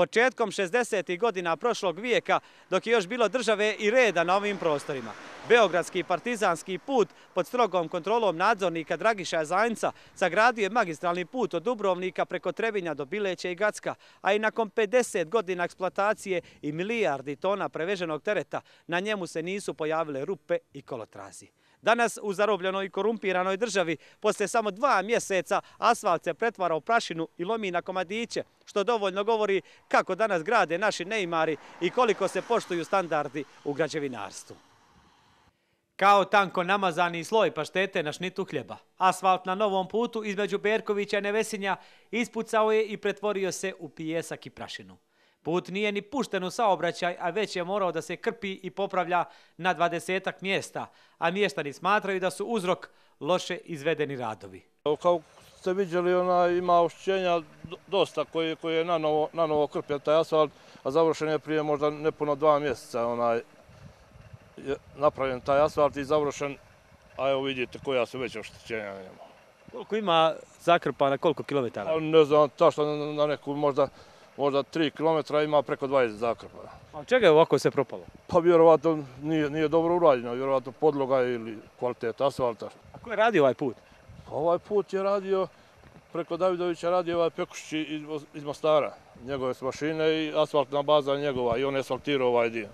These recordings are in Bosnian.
početkom 60. godina prošlog vijeka, dok je još bilo države i reda na ovim prostorima. Beogradski partizanski put pod strogom kontrolom nadzornika Dragiša Zajnca zagradio je magistralni put od Dubrovnika preko Trebinja do Bileće i Gacka, a i nakon 50 godina eksploatacije i milijardi tona preveženog tereta na njemu se nisu pojavile rupe i kolotrazi. Danas u zarobljenoj i korumpiranoj državi posle samo dva mjeseca asfalt se pretvara u prašinu i lomi na komadiće, što dovoljno govori kako danas grade naši neimari i koliko se poštuju standardi u građevinarstvu. Kao tanko namazani sloj paštete na šnitu hljeba, asfalt na novom putu između Berkovića i Nevesinja ispucao je i pretvorio se u pijesak i prašinu. Put nije ni pušten u saobraćaj, a već je morao da se krpi i popravlja na dvadesetak mjesta, a mještani smatraju da su uzrok loše izvedeni radovi. Kao ste vidjeli, ona ima ošćenja dosta koji koje je na novo krpjen taj asfalt, a završen je prije možda nepuno dva mjeseca onaj, napravljen taj asfalt i završen, a evo vidite koja su već oštećenja na njemu. Koliko ima zakrpa na koliko kilometara? Pa ne znam, tačno na neku možda možda 3 km ima preko 20 zakrpa. A čega je ovako se propalo? Pa vjerovatno nije, nije dobro urađeno, vjerovatno podloga ili kvalitet asfalta. A ko je radio ovaj put? Pa ovaj put je radio preko Davidovića radio ovaj Pekušić iz, iz Mostara. Njegove su mašine i asfaltna baza njegova i on je asfaltirao ovaj dio.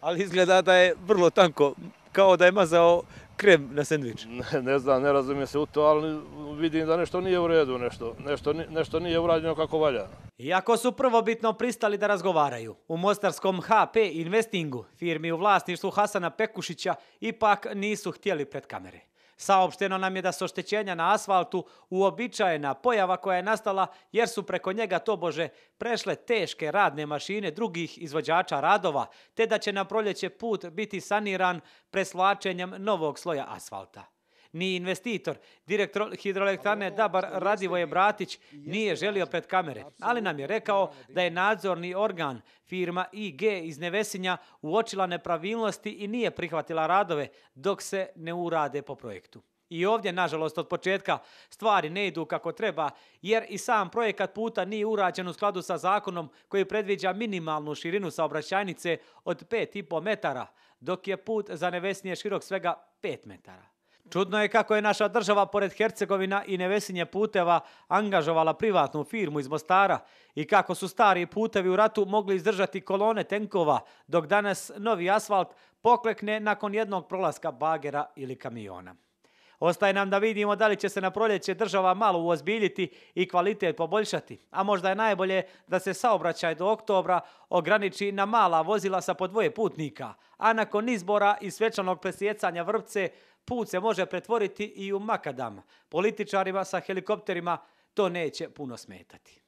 Ali izgleda da je vrlo tanko, kao da je mazao krem na sendvič. Ne, znam, ne razumije se u to, ali vidim da nešto nije u redu, nešto, nešto, nešto nije urađeno kako valja. Iako su prvobitno pristali da razgovaraju, u Mostarskom HP Investingu, firmi u vlasništvu Hasana Pekušića, ipak nisu htjeli pred kamere. Saopšteno nam je da su oštećenja na asfaltu uobičajena pojava koja je nastala jer su preko njega to bože prešle teške radne mašine drugih izvođača radova, te da će na proljeće put biti saniran preslačenjem novog sloja asfalta ni investitor. Direktor hidroelektrane Dabar Radivoje Bratić nije želio pred kamere, ali nam je rekao da je nadzorni organ firma IG iz Nevesinja uočila nepravilnosti i nije prihvatila radove dok se ne urade po projektu. I ovdje, nažalost, od početka stvari ne idu kako treba, jer i sam projekat puta nije urađen u skladu sa zakonom koji predviđa minimalnu širinu saobraćajnice od 5,5 metara, dok je put za nevesnije širok svega 5 metara. Čudno je kako je naša država pored Hercegovina i nevesinje puteva angažovala privatnu firmu iz Mostara i kako su stari putevi u ratu mogli izdržati kolone tenkova dok danas novi asfalt poklekne nakon jednog prolaska bagera ili kamiona. Ostaje nam da vidimo da li će se na proljeće država malo uozbiljiti i kvalitet poboljšati, a možda je najbolje da se saobraćaj do oktobra ograniči na mala vozila sa po dvoje putnika, a nakon izbora i svečanog presjecanja vrpce put se može pretvoriti i u makadam. Političarima sa helikopterima to neće puno smetati.